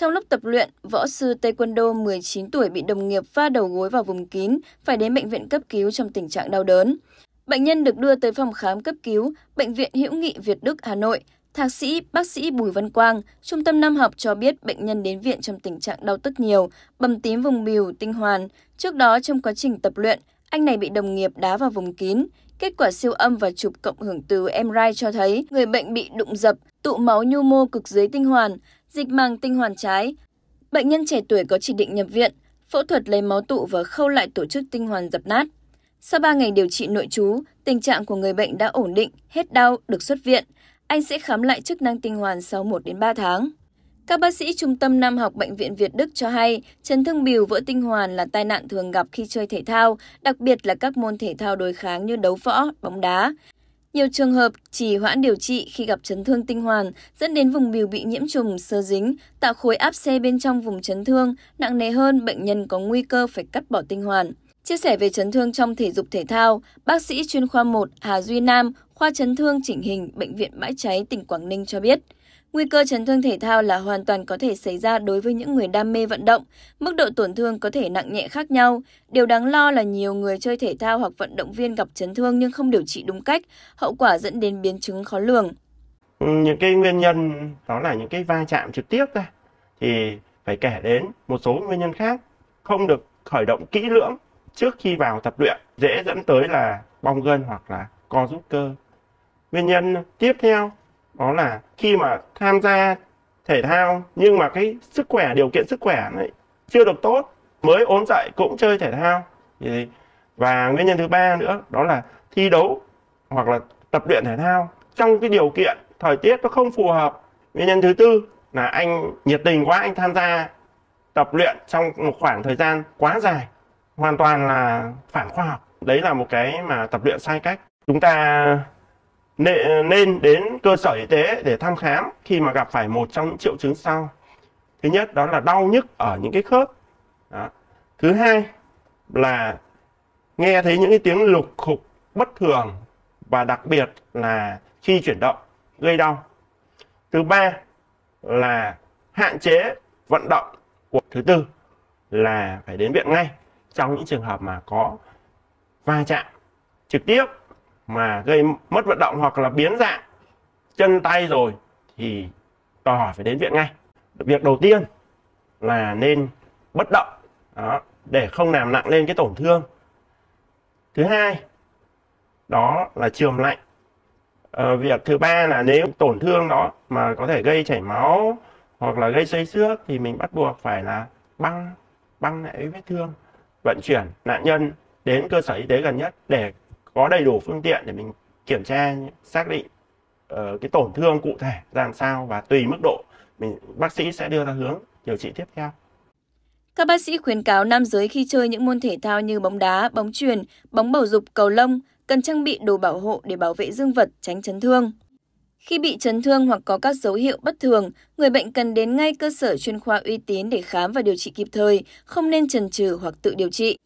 Trong lúc tập luyện, võ sư Taekwondo 19 tuổi bị đồng nghiệp va đầu gối vào vùng kín, phải đến bệnh viện cấp cứu trong tình trạng đau đớn. Bệnh nhân được đưa tới phòng khám cấp cứu, Bệnh viện Hữu nghị Việt Đức Hà Nội. Thạc sĩ, bác sĩ Bùi Văn Quang, Trung tâm Nam học cho biết bệnh nhân đến viện trong tình trạng đau tức nhiều, bầm tím vùng bìu, tinh hoàn. Trước đó trong quá trình tập luyện, anh này bị đồng nghiệp đá vào vùng kín. Kết quả siêu âm và chụp cộng hưởng từ MRI cho thấy người bệnh bị đụng dập, tụ máu nhu mô cực dưới tinh hoàn dịch màng tinh hoàn trái. Bệnh nhân trẻ tuổi có chỉ định nhập viện, phẫu thuật lấy máu tụ và khâu lại tổ chức tinh hoàn dập nát. Sau 3 ngày điều trị nội trú, tình trạng của người bệnh đã ổn định, hết đau, được xuất viện. Anh sẽ khám lại chức năng tinh hoàn sau 1 đến 3 tháng. Các bác sĩ Trung tâm Nam học Bệnh viện Việt Đức cho hay, chấn thương bìu vỡ tinh hoàn là tai nạn thường gặp khi chơi thể thao, đặc biệt là các môn thể thao đối kháng như đấu võ, bóng đá. Nhiều trường hợp chỉ hoãn điều trị khi gặp chấn thương tinh hoàn, dẫn đến vùng biểu bị nhiễm trùng, sơ dính, tạo khối áp xe bên trong vùng chấn thương, nặng nề hơn bệnh nhân có nguy cơ phải cắt bỏ tinh hoàn. Chia sẻ về chấn thương trong thể dục thể thao, bác sĩ chuyên khoa 1 Hà Duy Nam, khoa chấn thương chỉnh hình Bệnh viện Bãi Cháy, tỉnh Quảng Ninh cho biết, Nguy cơ chấn thương thể thao là hoàn toàn có thể xảy ra đối với những người đam mê vận động, mức độ tổn thương có thể nặng nhẹ khác nhau. Điều đáng lo là nhiều người chơi thể thao hoặc vận động viên gặp chấn thương nhưng không điều trị đúng cách, hậu quả dẫn đến biến chứng khó lường. Ừ, những cái nguyên nhân đó là những cái va chạm trực tiếp ra thì phải kể đến một số nguyên nhân khác không được khởi động kỹ lưỡng trước khi vào tập luyện dễ dẫn tới là bong gân hoặc là co rút cơ. Nguyên nhân tiếp theo đó là khi mà tham gia thể thao nhưng mà cái sức khỏe điều kiện sức khỏe ấy chưa được tốt mới ốm dậy cũng chơi thể thao và nguyên nhân thứ ba nữa đó là thi đấu hoặc là tập luyện thể thao trong cái điều kiện thời tiết nó không phù hợp nguyên nhân thứ tư là anh nhiệt tình quá anh tham gia tập luyện trong một khoảng thời gian quá dài hoàn toàn là phản khoa học đấy là một cái mà tập luyện sai cách chúng ta Ờ, nên đến cơ sở y tế để thăm khám khi mà gặp phải một trong những triệu chứng sau. Thứ nhất đó là đau nhức ở những cái khớp. Đó. Thứ hai là nghe thấy những cái tiếng lục khục bất thường và đặc biệt là khi chuyển động gây đau. Thứ ba là hạn chế vận động. Của thứ tư là phải đến viện ngay trong những trường hợp mà có va chạm trực tiếp mà gây mất vận động hoặc là biến dạng chân tay rồi thì đòi hỏi phải đến viện ngay việc đầu tiên là nên bất động đó, để không làm nặng lên cái tổn thương thứ hai đó là trường lạnh à, việc thứ ba là nếu tổn thương đó mà có thể gây chảy máu hoặc là gây xây xước thì mình bắt buộc phải là băng băng lại vết thương vận chuyển nạn nhân đến cơ sở y tế gần nhất để có đầy đủ phương tiện để mình kiểm tra xác định uh, cái tổn thương cụ thể làm sao và tùy mức độ mình bác sĩ sẽ đưa ra hướng điều trị tiếp theo. Các bác sĩ khuyến cáo nam giới khi chơi những môn thể thao như bóng đá, bóng chuyền, bóng bầu dục, cầu lông cần trang bị đồ bảo hộ để bảo vệ dương vật tránh chấn thương. Khi bị chấn thương hoặc có các dấu hiệu bất thường, người bệnh cần đến ngay cơ sở chuyên khoa uy tín để khám và điều trị kịp thời, không nên chần chừ hoặc tự điều trị.